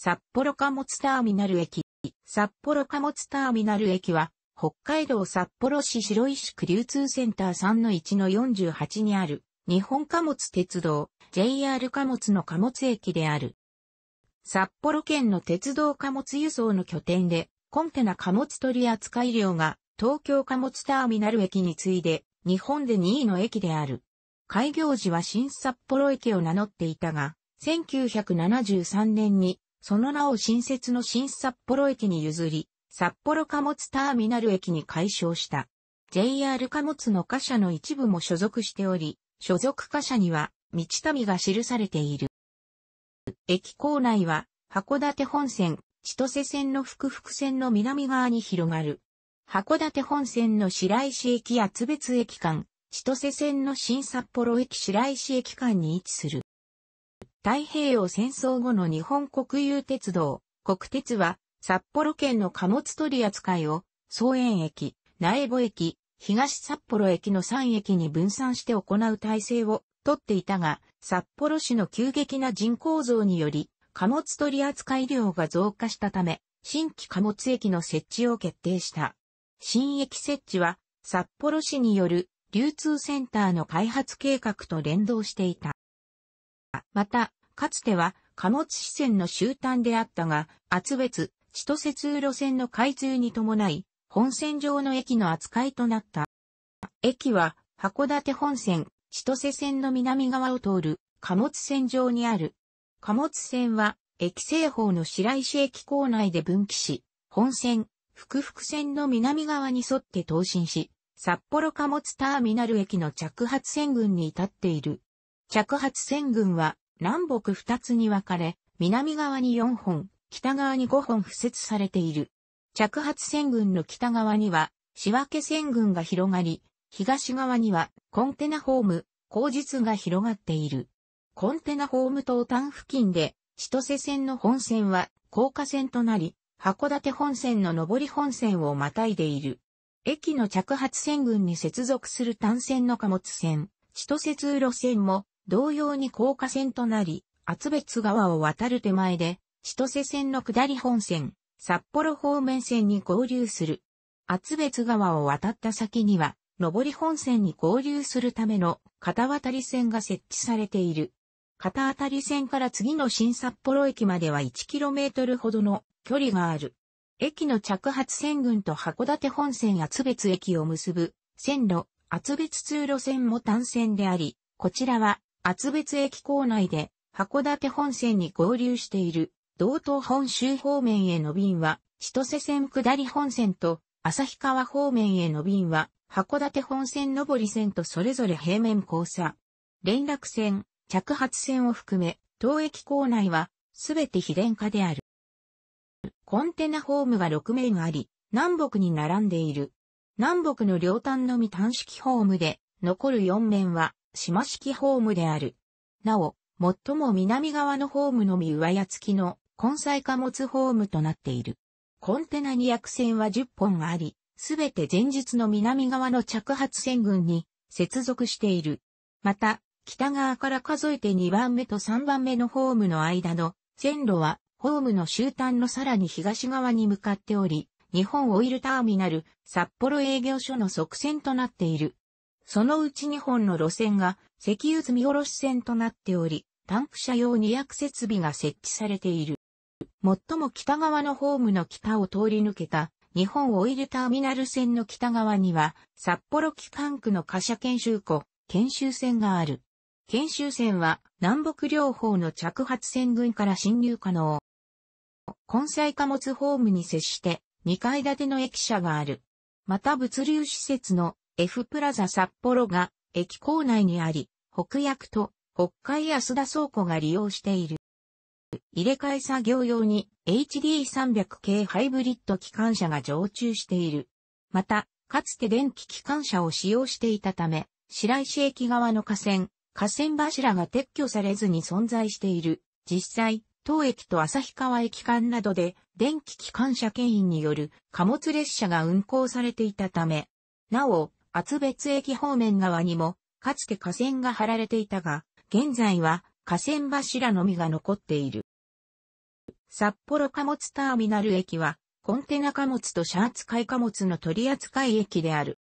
札幌貨物ターミナル駅。札幌貨物ターミナル駅は、北海道札幌市白石区流通センター3-1の48にある、日本貨物鉄道、JR 貨物の貨物駅である。札幌県の鉄道貨物輸送の拠点で、コンテナ貨物取扱量が、東京貨物ターミナル駅に次いで、日本で2位の駅である。開業時は新札幌駅を名乗っていたが、1973年にその名を新設の新札幌駅に譲り、札幌貨物ターミナル駅に改称した。JR 貨物の貨車の一部も所属しており、所属貨車には、道民が記されている。駅構内は、函館本線、千歳線の福々線の南側に広がる。函館本線の白石駅や津別駅間、千歳線の新札幌駅白石駅間に位置する。太平洋戦争後の日本国有鉄道、国鉄は、札幌県の貨物取扱いを、総園駅、苗穂駅、東札幌駅の3駅に分散して行う体制をとっていたが、札幌市の急激な人口増により、貨物取扱量が増加したため、新規貨物駅の設置を決定した。新駅設置は、札幌市による流通センターの開発計画と連動していた。また、かつては貨物支線の終端であったが、厚別、千歳通路線の開通に伴い、本線上の駅の扱いとなった。駅は、函館本線、千歳線の南側を通る貨物線上にある。貨物線は、駅西方の白石駅構内で分岐し、本線、福福線の南側に沿って東進し、札幌貨物ターミナル駅の着発線群に至っている。着発線群は南北2つに分かれ、南側に4本、北側に5本付設されている。着発線群の北側には仕分け線群が広がり、東側にはコンテナホーム、工実が広がっている。コンテナホーム東端付近で、千歳線の本線は高架線となり、函館本線の上り本線をまたいでいる。駅の着発線群に接続する単線の貨物線、千歳通路線も同様に高架線となり、厚別川を渡る手前で、千歳線の下り本線、札幌方面線に合流する。厚別川を渡った先には、上り本線に合流するための片渡り線が設置されている。片渡り線から次の新札幌駅までは 1km ほどの距離がある。駅の着発線群と函館本線厚別駅を結ぶ線路、厚別通路線も単線であり、こちらは厚別駅構内で函館本線に合流している道東本州方面への便は、千歳線下り本線と旭川方面への便は、函館本線上り線とそれぞれ平面交差。連絡線、着発線を含め、当駅構内は、すべて非電化である。コンテナホームが6面あり、南北に並んでいる。南北の両端のみ端式ホームで、残る4面は、島式ホームである。なお、最も南側のホームのみ上屋付きの根菜貨物ホームとなっている。コンテナ200船は10本あり、すべて前日の南側の着発船群に接続している。また、北側から数えて2番目と3番目のホームの間の線路はホームの終端のさらに東側に向かっており、日本オイルターミナル札幌営業所の側線となっている。そのうち2本の路線が石油積み下ろし線となっており、タンク車用2役設備が設置されている。最も北側のホームの北を通り抜けた日本オイルターミナル線の北側には札幌機関区の貨車研修庫、研修線がある。研修線は南北両方の着発線群から侵入可能。根菜貨物ホームに接して2階建ての駅舎がある。また物流施設の F プラザ札幌が駅構内にあり、北薬と北海安田倉庫が利用している。入れ替え作業用に HD300 系ハイブリッド機関車が常駐している。また、かつて電気機関車を使用していたため、白石駅側の河川、河川柱が撤去されずに存在している。実際、当駅と旭川駅間などで電気機関車牽引による貨物列車が運行されていたため、なお、厚別駅方面側にも、かつて河川が張られていたが、現在は河川柱のみが残っている。札幌貨物ターミナル駅は、コンテナ貨物とシャーツい貨物の取扱駅である。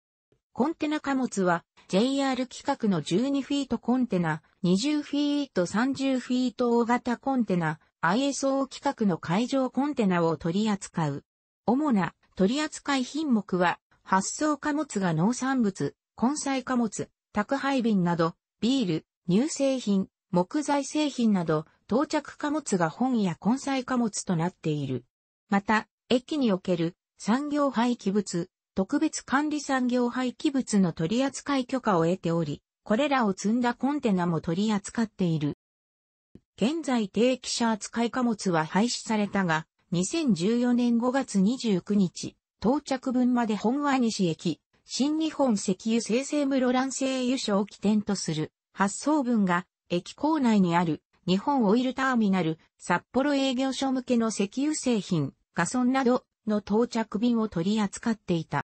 コンテナ貨物は JR 規格の12フィートコンテナ、20フィート30フィート大型コンテナ、ISO 規格の海上コンテナを取り扱う。主な取扱い品目は発送貨物が農産物、根菜貨物、宅配便など、ビール、乳製品、木材製品など、到着貨物が本や根菜貨物となっている。また、駅における産業廃棄物、特別管理産業廃棄物の取扱い許可を得ており、これらを積んだコンテナも取り扱っている。現在定期車扱い貨物は廃止されたが、2014年5月29日、到着分まで本和西駅、新日本石油生成室乱製油所を起点とする発送分が駅構内にある日本オイルターミナル札幌営業所向けの石油製品、ガソンなどの到着便を取り扱っていた。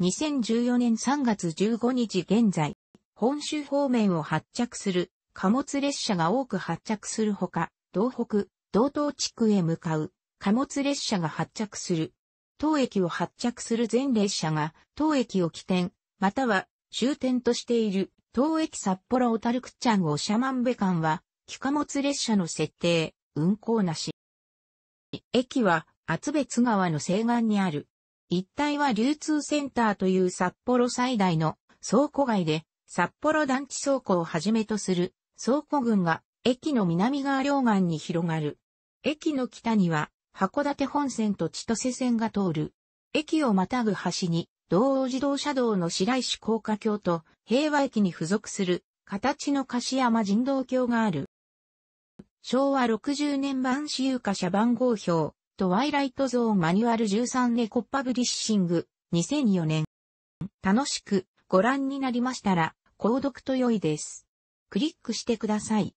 2014年3月15日現在、本州方面を発着する貨物列車が多く発着するほか、道北、道東地区へ向かう貨物列車が発着する当駅を発着する全列車が当駅を起点、または終点としている当駅札幌小樽区ちゃんをシャマンベ間は、気貨物列車の設定、運行なし。駅は厚別川の西岸にある。一帯は流通センターという札幌最大の倉庫街で、札幌団地倉庫をはじめとする倉庫群が駅の南側両岸に広がる。駅の北には函館本線と千歳線が通る。駅をまたぐ橋に、道央自動車道の白石高架橋と平和駅に付属する形の樫山人道橋がある。昭和60年版私有化車番号表、トワイライトゾーンマニュアル13ネコッパブリッシング、2004年。楽しくご覧になりましたら、購読と良いです。クリックしてください。